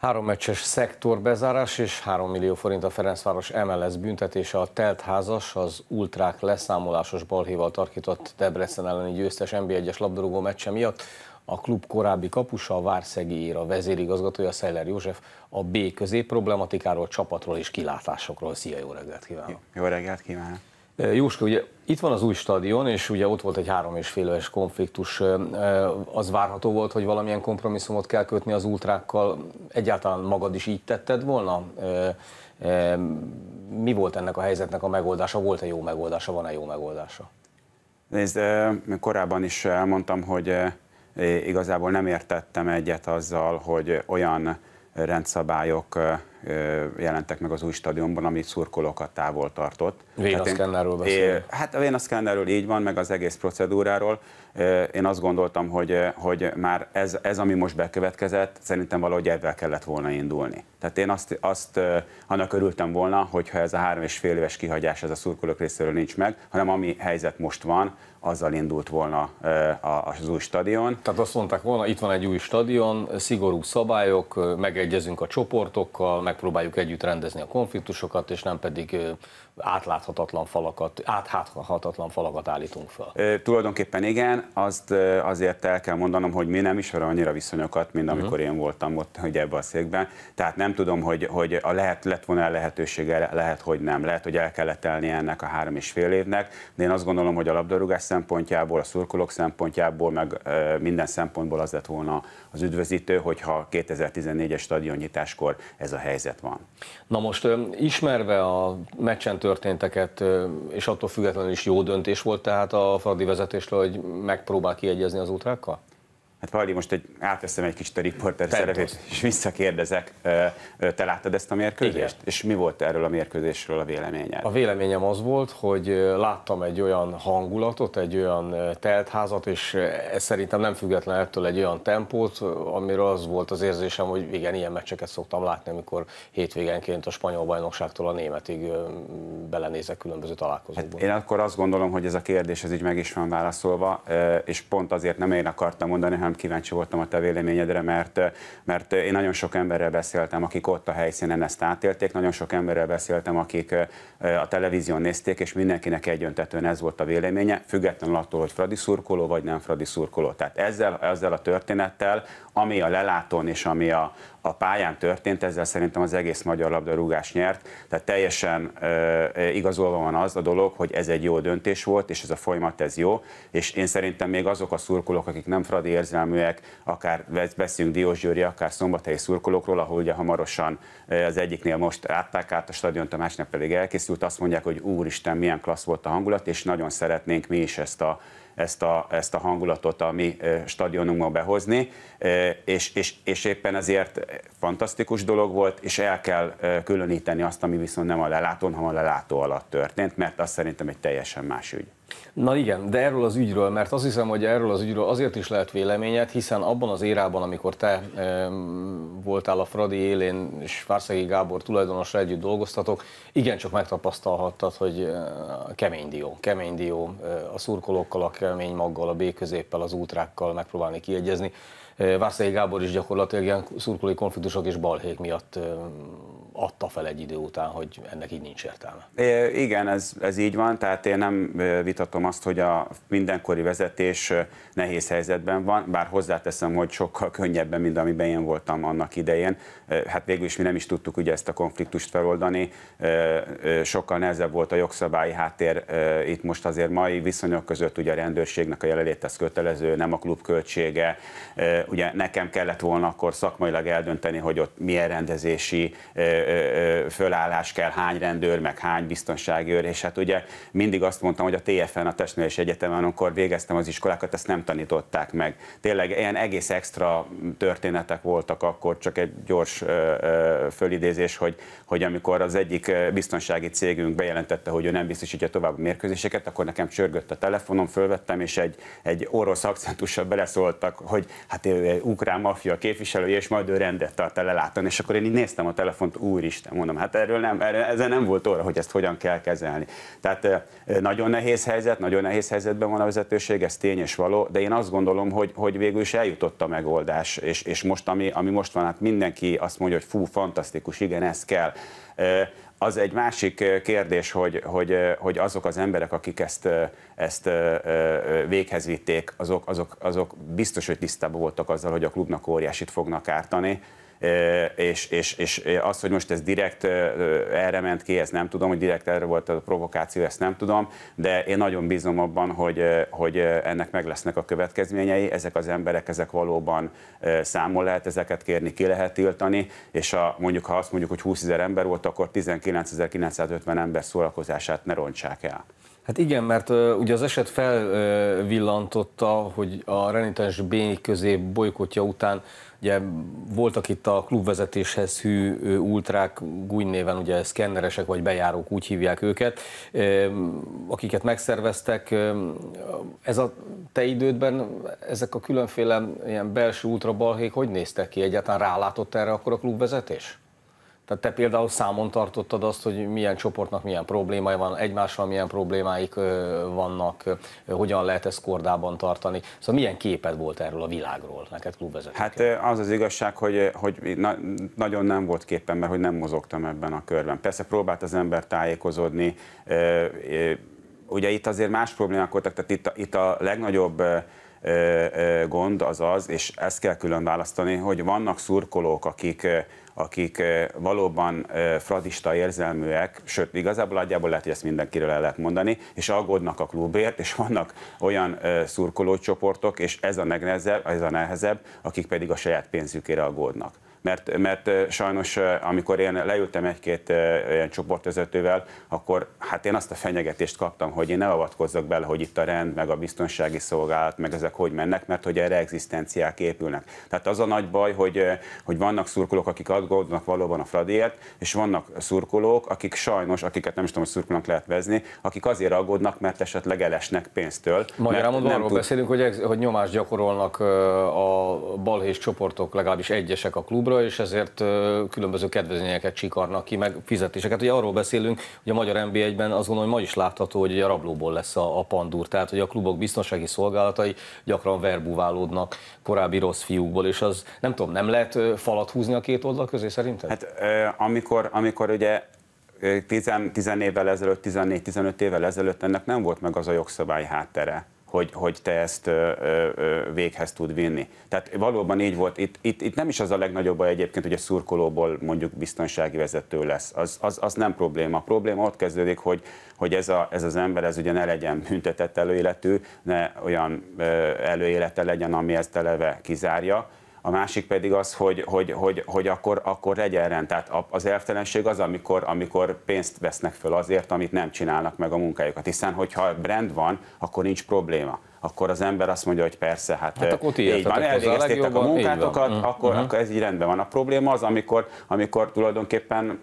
Három meccses szektor bezárás és 3 millió forint a Ferencváros MLS büntetése a teltházas, az ultrák leszámolásos balhéval tarkított Debrecen elleni győztes NB1-es labdarúgó meccse miatt. A klub korábbi kapusa, a Várszegi ér, a vezérigazgatója, Szeller József a B közép problematikáról, csapatról és kilátásokról. Szia, jó reggelt kívánok! Jó reggelt kívánok! Jóska, ugye itt van az új stadion, és ugye ott volt egy három és fél éves konfliktus. Az várható volt, hogy valamilyen kompromisszumot kell kötni az ultrákkal. Egyáltalán magad is így tetted volna? Mi volt ennek a helyzetnek a megoldása? Volt-e jó megoldása? Van-e jó megoldása? Nézd, korábban is elmondtam, hogy igazából nem értettem egyet azzal, hogy olyan rendszabályok jelentek meg az új stadionban, ami szurkolókat távol tartott. Vénaszkennerről hát beszélünk. Hát a vénaszkennerről így van, meg az egész procedúráról. Én azt gondoltam, hogy, hogy már ez, ez, ami most bekövetkezett, szerintem valahogy ebben kellett volna indulni. Tehát én azt, azt annak örültem volna, hogyha ez a három és fél éves kihagyás ez a szurkolók részéről nincs meg, hanem ami helyzet most van, azzal indult volna az új stadion. Tehát azt mondták volna, itt van egy új stadion, szigorú szabályok, megegyezünk a csoportokkal, megpróbáljuk együtt rendezni a konfliktusokat, és nem pedig átláthatatlan falakat, átháthatatlan falakat állítunk fel. E, tulajdonképpen igen, azt azért el kell mondanom, hogy mi nem is arra annyira viszonyokat, mint mhm. amikor uh-huh. én voltam ott ugye ebben a székben. Tehát nem tudom, hogy, hogy a lehet, lett volna lehetősége, lehet, hogy nem. Lehet, hogy el kellett elni ennek a három és fél évnek, de én azt gondolom, hogy a labdarúgás szempontjából, a szurkolók szempontjából, meg e, minden szempontból az lett volna az üdvözítő, hogyha 2014-es stadionnyitáskor ez a helyzet van. Na most ismerve a meccsentől történteket, és attól függetlenül is jó döntés volt tehát a Fradi vezetésről, hogy megpróbál kiegyezni az útrákkal? Hát Valdi, most egy, átveszem egy kicsit a riporter Pentos. szerepét, és visszakérdezek, te láttad ezt a mérkőzést? Igen. És mi volt erről a mérkőzésről a véleményed? A véleményem az volt, hogy láttam egy olyan hangulatot, egy olyan teltházat, és ez szerintem nem független ettől egy olyan tempót, amiről az volt az érzésem, hogy igen, ilyen meccseket szoktam látni, amikor hétvégenként a spanyol bajnokságtól a németig belenézek különböző találkozókba. Hát én akkor azt gondolom, hogy ez a kérdés ez így meg is van válaszolva, és pont azért nem én akartam mondani, hanem iránt kíváncsi voltam a te véleményedre, mert, mert én nagyon sok emberrel beszéltem, akik ott a helyszínen ezt átélték, nagyon sok emberrel beszéltem, akik eh, a televízión nézték, és mindenkinek egyöntetően ez volt a véleménye, függetlenül attól, hogy Fradi szurkoló vagy nem Fradi szurkoló. Tehát ezzel, ezzel a történettel, ami a lelátón és ami a, a pályán történt, ezzel szerintem az egész magyar labdarúgás nyert, tehát teljesen e, igazolva van az a dolog, hogy ez egy jó döntés volt, és ez a folyamat ez jó, és én szerintem még azok a szurkolók, akik nem Fradi érzelmi egyértelműek, akár Diós Diósgyőri, akár szombathelyi szurkolókról, ahol ugye hamarosan eh, az egyiknél most átták át a stadiont, a másnak pedig elkészült, azt mondják, hogy úristen, milyen klassz volt a hangulat, és nagyon szeretnénk mi is ezt a ezt a, ezt a hangulatot a mi eh, stadionunkba behozni, eh, és, és, és éppen ezért fantasztikus dolog volt, és el kell különíteni azt, ami viszont nem a lelátón, hanem a lelátó alatt történt, mert az szerintem egy teljesen más ügy. Na igen, de erről az ügyről, mert azt hiszem, hogy erről az ügyről azért is lehet véleményed, hiszen abban az érában, amikor te e, voltál a Fradi élén, és Várszegi Gábor tulajdonosra együtt dolgoztatok, igencsak megtapasztalhattad, hogy e, kemény dió, kemény dió e, a szurkolókkal, a kemény maggal, a béközéppel, az útrákkal megpróbálni kiegyezni. E, Várszegi Gábor is gyakorlatilag ilyen szurkolói konfliktusok és balhék miatt e, adta fel egy idő után, hogy ennek így nincs értelme. É, igen, ez, ez így van, tehát én nem vitatom azt, hogy a mindenkori vezetés nehéz helyzetben van, bár hozzáteszem, hogy sokkal könnyebben, mint amiben én voltam annak idején. Hát végül is mi nem is tudtuk ugye ezt a konfliktust feloldani, sokkal nehezebb volt a jogszabályi háttér itt most azért mai viszonyok között ugye a rendőrségnek a jelenlét ez kötelező, nem a klub költsége. Ugye nekem kellett volna akkor szakmailag eldönteni, hogy ott milyen rendezési fölállás kell, hány rendőr, meg hány biztonsági őr, és hát ugye mindig azt mondtam, hogy a TFN, a Testnevelési Egyetemen, amikor végeztem az iskolákat, ezt nem tanították meg. Tényleg ilyen egész extra történetek voltak akkor, csak egy gyors fölidézés, hogy, hogy amikor az egyik biztonsági cégünk bejelentette, hogy ő nem biztosítja tovább a mérkőzéseket, akkor nekem csörgött a telefonom, fölvettem, és egy, egy orosz akcentussal beleszóltak, hogy hát ő ukrán maffia képviselője, és majd ő rendet tart el leláton. És akkor én így néztem a telefont, ú, úristen, mondom, hát erről nem, erről, ezen nem volt óra, hogy ezt hogyan kell kezelni. Tehát nagyon nehéz helyzet, nagyon nehéz helyzetben van a vezetőség, ez tény és való, de én azt gondolom, hogy, hogy végül is eljutott a megoldás, és, és most, ami, ami most van, hát mindenki azt mondja, hogy fú, fantasztikus, igen, ez kell. Az egy másik kérdés, hogy, hogy, hogy azok az emberek, akik ezt, ezt véghez vitték, azok, azok, azok biztos, hogy tisztában voltak azzal, hogy a klubnak óriásit fognak ártani, és, és, és az, hogy most ez direkt erre ment ki, ezt nem tudom, hogy direkt erre volt a provokáció, ezt nem tudom, de én nagyon bízom abban, hogy, hogy ennek meg lesznek a következményei, ezek az emberek, ezek valóban számol lehet ezeket kérni, ki lehet tiltani, és a, mondjuk ha azt mondjuk, hogy 20 ezer ember volt, akkor 19.950 ember szórakozását ne rontsák el. Hát igen, mert uh, ugye az eset felvillantotta, uh, hogy a renitens B közé bolykotja után ugye voltak itt a klubvezetéshez hű uh, ultrák, gúnynéven ugye szkenneresek vagy bejárók, úgy hívják őket, uh, akiket megszerveztek. Uh, ez a te idődben ezek a különféle ilyen belső ultrabalhék hogy néztek ki? Egyáltalán rálátott erre akkor a klubvezetés? Tehát te például számon tartottad azt, hogy milyen csoportnak milyen problémája van, egymással milyen problémáik vannak, hogyan lehet ezt kordában tartani. Szóval milyen képed volt erről a világról neked klubvezető? Hát az az igazság, hogy, hogy na, nagyon nem volt képem, mert hogy nem mozogtam ebben a körben. Persze próbált az ember tájékozódni, ugye itt azért más problémák voltak, tehát itt, itt a legnagyobb gond az az, és ezt kell külön választani, hogy vannak szurkolók, akik akik valóban fradista érzelműek, sőt, igazából adjából lehet, hogy ezt mindenkiről el lehet mondani, és aggódnak a klubért, és vannak olyan szurkolócsoportok, és ez a ez a nehezebb, akik pedig a saját pénzükére aggódnak mert, mert sajnos amikor én leültem egy-két ilyen csoportvezetővel, akkor hát én azt a fenyegetést kaptam, hogy én ne avatkozzak bele, hogy itt a rend, meg a biztonsági szolgálat, meg ezek hogy mennek, mert hogy erre egzisztenciák épülnek. Tehát az a nagy baj, hogy, hogy vannak szurkolók, akik aggódnak valóban a Fradiért, és vannak szurkolók, akik sajnos, akiket nem is tudom, hogy szurkolónak lehet vezni, akik azért aggódnak, mert esetleg elesnek pénztől. Magyarán mondva arról tud... beszélünk, hogy, hogy nyomást gyakorolnak a balhés csoportok, legalábbis egyesek a klubra, jobbra, és ezért különböző kedvezményeket csikarnak ki, meg fizetéseket. Ugye arról beszélünk, hogy a magyar NB1-ben azt gondolom, hogy ma is látható, hogy a rablóból lesz a, a pandúr, tehát hogy a klubok biztonsági szolgálatai gyakran verbúválódnak korábbi rossz fiúkból, és az nem tudom, nem lehet falat húzni a két oldal közé szerintem? Hát amikor, amikor ugye 10, 10 évvel ezelőtt, 14-15 évvel ezelőtt ennek nem volt meg az a jogszabály háttere hogy, hogy te ezt ö, ö, véghez tud vinni. Tehát valóban így volt. Itt, itt, itt nem is az a legnagyobb baj egyébként, hogy a szurkolóból mondjuk biztonsági vezető lesz. Az, az, az nem probléma. A probléma ott kezdődik, hogy, hogy ez, a, ez az ember ez ugye ne legyen büntetett előéletű, ne olyan ö, előélete legyen, ami ezt eleve kizárja, a másik pedig az, hogy, hogy, hogy, hogy akkor, akkor legyen rend. Tehát az elvtelenség az, amikor, amikor pénzt vesznek föl azért, amit nem csinálnak meg a munkájukat. Hiszen, hogyha brand van, akkor nincs probléma akkor az ember azt mondja, hogy persze, hát, hát akkor így van, elvégezték a, a munkátokat, van. Mhm. akkor, uh-huh. akkor ez így rendben van. A probléma az, amikor, amikor tulajdonképpen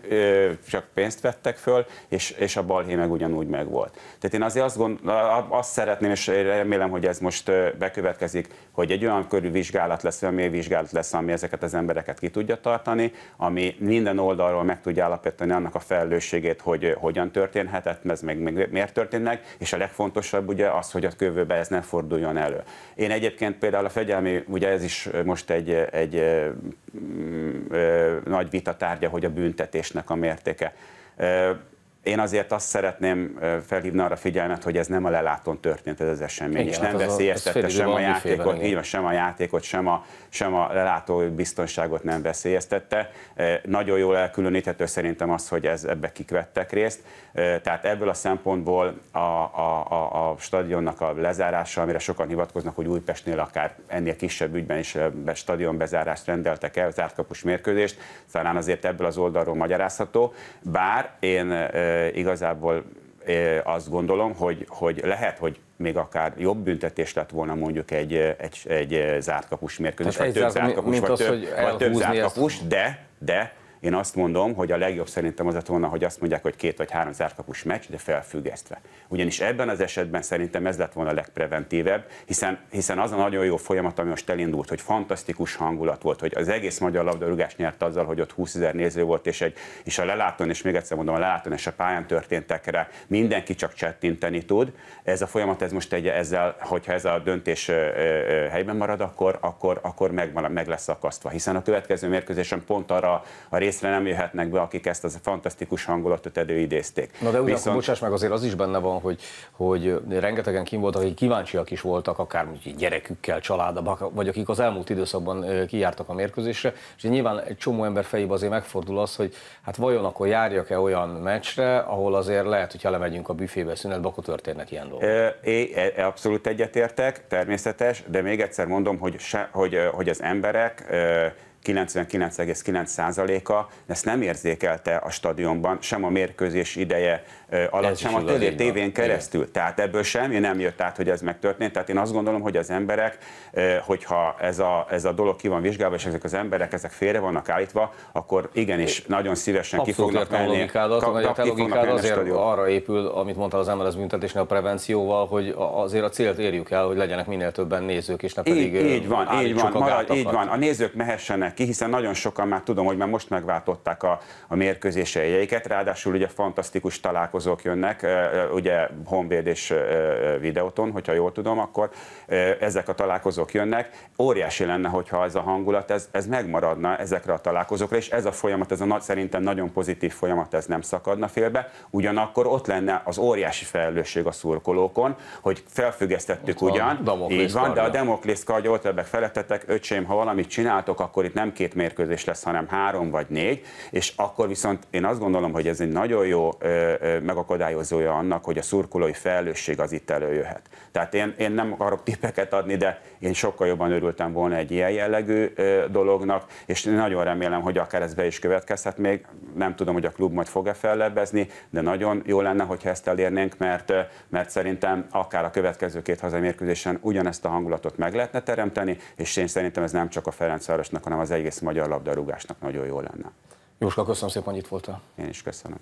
csak pénzt vettek föl, és, és a balhé meg ugyanúgy megvolt. Tehát én azért azt, gondol, azt szeretném, és remélem, hogy ez most bekövetkezik, hogy egy olyan körű vizsgálat lesz, olyan mély vizsgálat lesz, ami ezeket az embereket ki tudja tartani, ami minden oldalról meg tudja állapítani annak a felelősségét, hogy hogyan történhetett, ez meg, meg miért történnek, és a legfontosabb ugye az, hogy a kövő jövőben ez ne forduljon elő. Én egyébként például a fegyelmi, ugye ez is most egy, egy ö, ö, nagy vita tárgya, hogy a büntetésnek a mértéke. Én azért azt szeretném felhívni arra figyelmet, hogy ez nem a leláton történt ez az esemény, igen, és hát nem hát veszélyeztette az, sem a játékot, így, sem a játékot, sem a, sem a lelátó biztonságot nem veszélyeztette. Nagyon jól elkülöníthető szerintem az, hogy ez, ebbe kik vettek részt. Tehát ebből a szempontból a, a, a, a stadionnak a lezárása, amire sokan hivatkoznak, hogy Újpestnél akár ennél kisebb ügyben is be stadion bezárást rendeltek el, kapus mérkőzést, talán azért ebből az oldalról magyarázható. Bár én igazából azt gondolom, hogy, hogy lehet, hogy még akár jobb büntetés lett volna mondjuk egy, egy, egy zárt kapus mérkőzés, vagy több zárt kapus, vagy, több, vagy több zárt kapus, de, de én azt mondom, hogy a legjobb szerintem az lett volna, hogy azt mondják, hogy két vagy három zárkapus meccs, de felfüggesztve. Ugyanis ebben az esetben szerintem ez lett volna a legpreventívebb, hiszen, hiszen az a nagyon jó folyamat, ami most elindult, hogy fantasztikus hangulat volt, hogy az egész magyar labdarúgás nyert azzal, hogy ott 20 ezer néző volt, és, egy, és a lelátón, és még egyszer mondom, a lelátón és a pályán történtekre mindenki csak csettinteni tud. Ez a folyamat, ez most egy, ezzel, hogyha ez a döntés helyben marad, akkor, akkor, akkor meg, meg lesz akasztva. Hiszen a következő mérkőzésen pont arra a rész részre nem jöhetnek be, akik ezt a fantasztikus hangulatot előidézték. Na de ugyanakkor, Viszont... bocsáss meg, azért az is benne van, hogy, hogy rengetegen kim voltak, akik kíváncsiak is voltak, akár mondjuk gyerekükkel, családabak, vagy akik az elmúlt időszakban kijártak a mérkőzésre, és nyilván egy csomó ember fejében azért megfordul az, hogy hát vajon akkor járjak-e olyan meccsre, ahol azért lehet, hogy lemegyünk a büfébe szünetbe, akkor történnek ilyen dolgok. É, é, abszolút egyetértek, természetes, de még egyszer mondom, hogy, se, hogy, hogy az emberek 99,9%-a ezt nem érzékelte a stadionban, sem a mérkőzés ideje alatt, ez sem a tévén van. keresztül. Igen. Tehát ebből semmi nem jött át, hogy ez megtörtént. Tehát én azt gondolom, hogy az emberek, hogyha ez a, ez a dolog ki van vizsgálva, és ezek az emberek ezek félre vannak állítva, akkor igenis nagyon szívesen ki fognak menni. Abszolút a logikád azért stadion. arra épül, amit mondtál az ember, az büntetésnél a prevencióval, hogy azért a célt érjük el, hogy legyenek minél többen nézők, és ne pedig így, így van, így van, marad, így van, a nézők mehessenek menjenek ki, hiszen nagyon sokan már tudom, hogy már most megváltották a, a mérkőzéseiket, ráadásul ugye fantasztikus találkozók jönnek, ugye Honvéd és Videoton, hogyha jól tudom, akkor ezek a találkozók jönnek. Óriási lenne, hogyha ez a hangulat, ez, ez megmaradna ezekre a találkozókra, és ez a folyamat, ez a nagy, szerintem nagyon pozitív folyamat, ez nem szakadna félbe. Ugyanakkor ott lenne az óriási felelősség a szurkolókon, hogy felfüggesztettük ugyan, így van, de a Demoklész kardja, ott ebbek felettetek, öcsém, ha valamit csináltok, akkor itt nem két mérkőzés lesz, hanem három vagy négy, és akkor viszont én azt gondolom, hogy ez egy nagyon jó megakadályozója annak, hogy a szurkolói felelősség az itt előjöhet. Tehát én, én nem akarok tippeket adni, de én sokkal jobban örültem volna egy ilyen jellegű dolognak, és nagyon remélem, hogy akár ez be is következhet még. Nem tudom, hogy a klub majd fog-e fellebbezni, de nagyon jó lenne, hogyha ezt elérnénk, mert, mert szerintem akár a következő két hazai mérkőzésen ugyanezt a hangulatot meg lehetne teremteni, és én szerintem ez nem csak a Ferencvárosnak, hanem az egész magyar labdarúgásnak nagyon jó lenne. Jóska, köszönöm szépen, hogy itt voltál. Én is köszönöm.